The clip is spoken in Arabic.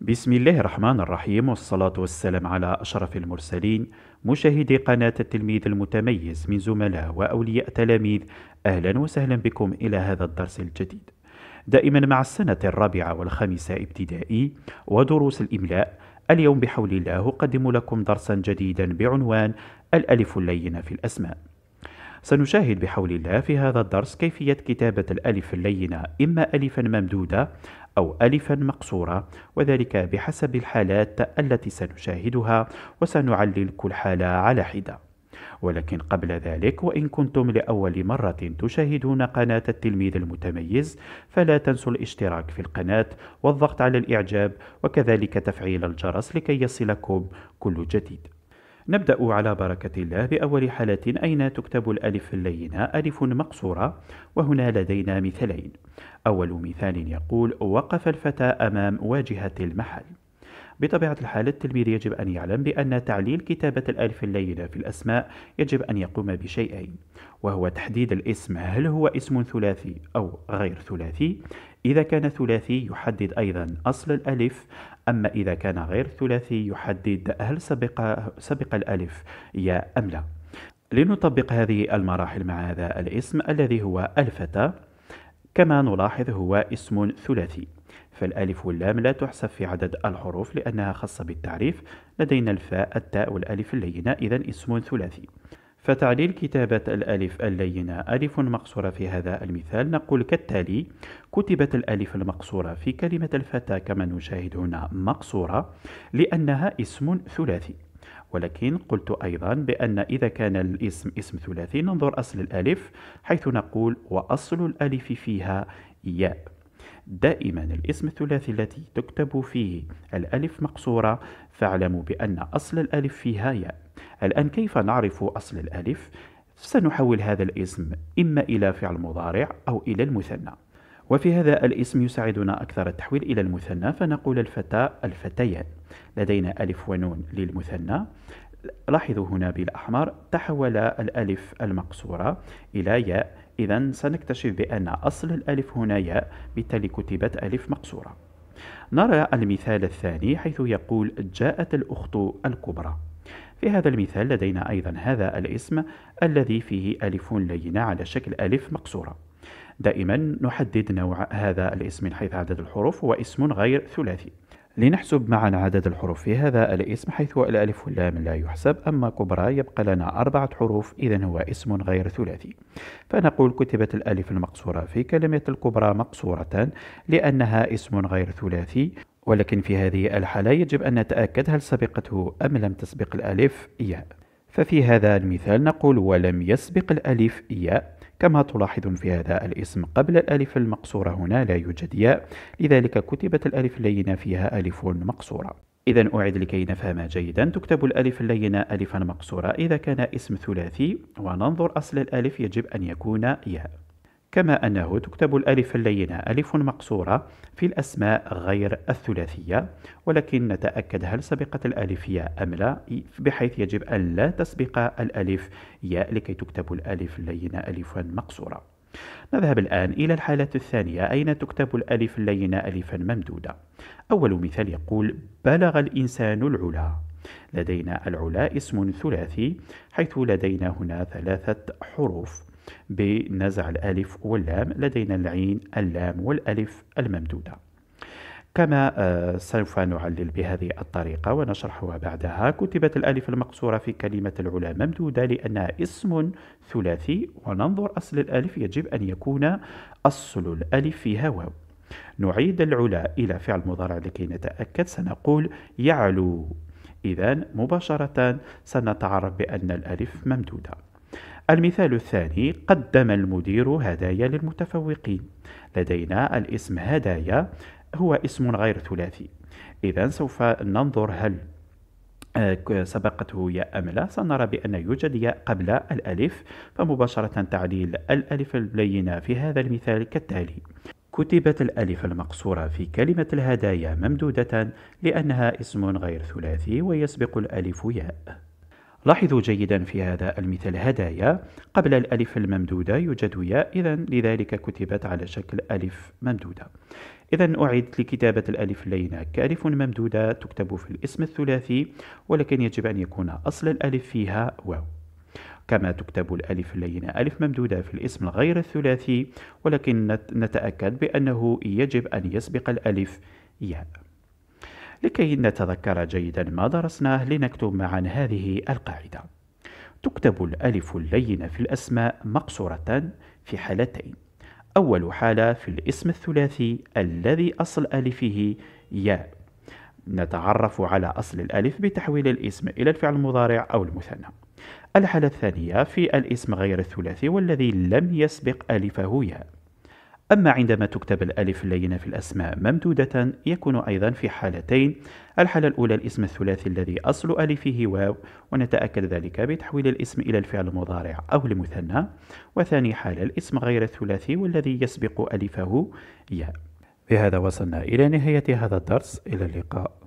بسم الله الرحمن الرحيم والصلاة والسلام على أشرف المرسلين مشاهدي قناة التلميذ المتميز من زملاء وأولياء تلاميذ أهلا وسهلا بكم إلى هذا الدرس الجديد دائما مع السنة الرابعة والخامسة ابتدائي ودروس الإملاء اليوم بحول الله أقدم لكم درسا جديدا بعنوان الألف اللينة في الأسماء سنشاهد بحول الله في هذا الدرس كيفية كتابة الألف اللينة إما ألفا ممدودة أو ألفا مقصورة وذلك بحسب الحالات التي سنشاهدها وسنعلل كل حالة على حدة ولكن قبل ذلك وإن كنتم لأول مرة تشاهدون قناة التلميذ المتميز فلا تنسوا الاشتراك في القناة والضغط على الإعجاب وكذلك تفعيل الجرس لكي يصلكم كل جديد نبدأ على بركة الله بأول حالة أين تكتب الألف اللينة ألف مقصورة وهنا لدينا مثالين أول مثال يقول وقف الفتى أمام واجهة المحل بطبيعة الحال التلميذ يجب أن يعلم بأن تعليل كتابة الألف اللينة في الأسماء يجب أن يقوم بشيئين وهو تحديد الاسم هل هو اسم ثلاثي أو غير ثلاثي إذا كان ثلاثي يحدد أيضا أصل الألف أما إذا كان غير ثلاثي يحدد هل سبق, سبق الألف يا أم لا لنطبق هذه المراحل مع هذا الاسم الذي هو الفتى كما نلاحظ هو اسم ثلاثي فالألف واللام لا تحسب في عدد الحروف لأنها خاصة بالتعريف لدينا الفاء التاء والألف اللينة إذا اسم ثلاثي فتعليل كتابة الألف اللينة ألف مقصورة في هذا المثال نقول كالتالي كتبت الألف المقصورة في كلمة الفتاة كما نشاهد هنا مقصورة لأنها اسم ثلاثي ولكن قلت أيضا بأن إذا كان الاسم اسم ثلاثي ننظر أصل الألف حيث نقول وأصل الألف فيها ياء دائما الاسم الثلاثي التي تكتب فيه الألف مقصورة فاعلموا بأن أصل الألف فيها ياء الآن كيف نعرف أصل الألف؟ سنحول هذا الاسم إما إلى فعل مضارع أو إلى المثنى وفي هذا الاسم يساعدنا أكثر التحويل إلى المثنى فنقول الفتاة الفتيان لدينا ألف ونون للمثنى لاحظوا هنا بالأحمر تحول الألف المقصورة إلى ياء إذا سنكتشف بأن أصل الألف هنا ياء بالتالي كتبت ألف مقصورة نرى المثال الثاني حيث يقول جاءت الأخت الكبرى في هذا المثال لدينا أيضا هذا الاسم الذي فيه ألف لينة على شكل ألف مقصورة دائما نحدد نوع هذا الاسم حيث عدد الحروف هو اسم غير ثلاثي لنحسب معا عدد الحروف في هذا الاسم حيث الألف واللام لا يحسب أما كبرى يبقى لنا أربعة حروف إذا هو اسم غير ثلاثي فنقول كتبت الألف المقصورة في كلمة الكبرى مقصورة لأنها اسم غير ثلاثي ولكن في هذه الحالة يجب أن نتأكد هل سبقته أم لم تسبق الألف ياء ففي هذا المثال نقول ولم يسبق الألف ياء كما تلاحظ في هذا الاسم قبل الألف المقصورة هنا لا يوجد ياء لذلك كتبت الألف اللينة فيها ألف مقصورة إذا أعد لكي نفهم جيدا تكتب الألف اللينة ألفا مقصورة إذا كان اسم ثلاثي وننظر أصل الألف يجب أن يكون ياء كما أنه تكتب الألف اللينة ألف مقصورة في الأسماء غير الثلاثية ولكن نتأكد هل سبقت الألف ياء أم لا بحيث يجب أن لا تسبق الألف ياء لكي تكتب الألف اللينة ألفا مقصورة نذهب الآن إلى الحالة الثانية أين تكتب الألف اللينة ألفا ممدودة أول مثال يقول بلغ الإنسان العلا لدينا العلا اسم ثلاثي حيث لدينا هنا ثلاثة حروف بنزع الألف واللام لدينا العين اللام والألف الممدودة كما آه، سوف نعلل بهذه الطريقة ونشرحها بعدها كتبت الألف المقصورة في كلمة العلا ممدودة لأنها اسم ثلاثي وننظر أصل الألف يجب أن يكون أصل الألف فيها واو نعيد العلا إلى فعل مضارع لكي نتأكد سنقول يعلو إذا مباشرة سنتعرف بأن الألف ممدودة المثال الثاني قدم المدير هدايا للمتفوقين لدينا الاسم هدايا هو اسم غير ثلاثي إذا سوف ننظر هل آه، سبقته ياء أم لا سنرى بأن يوجد ياء قبل الألف فمباشرة تعديل الألف اللينه في هذا المثال كالتالي كتبت الألف المقصورة في كلمة الهدايا ممدودة لأنها اسم غير ثلاثي ويسبق الألف ياء لاحظوا جيدا في هذا المثال هدايا قبل الألف الممدودة يوجد ياء إذا لذلك كتبت على شكل ألف ممدودة إذا أعد لكتابة الألف لينا كألف ممدودة تكتب في الاسم الثلاثي ولكن يجب أن يكون أصل الألف فيها واو كما تكتب الألف اللينة ألف ممدودة في الاسم غير الثلاثي ولكن نتأكد بأنه يجب أن يسبق الألف ياء لكي نتذكر جيدا ما درسناه لنكتب معا هذه القاعدة تكتب الألف اللينة في الأسماء مقصورة في حالتين أول حالة في الاسم الثلاثي الذي أصل ألفه ياء نتعرف على أصل الألف بتحويل الاسم إلى الفعل المضارع أو المثنى الحالة الثانية في الاسم غير الثلاثي والذي لم يسبق ألفه ياء أما عندما تكتب الألف اللينة في الأسماء ممدودة يكون أيضا في حالتين الحالة الأولى الاسم الثلاثي الذي أصل ألفه واو ونتأكد ذلك بتحويل الاسم إلى الفعل المضارع أو المثنى وثاني حالة الاسم غير الثلاثي والذي يسبق ألفه ياء بهذا وصلنا إلى نهاية هذا الدرس إلى اللقاء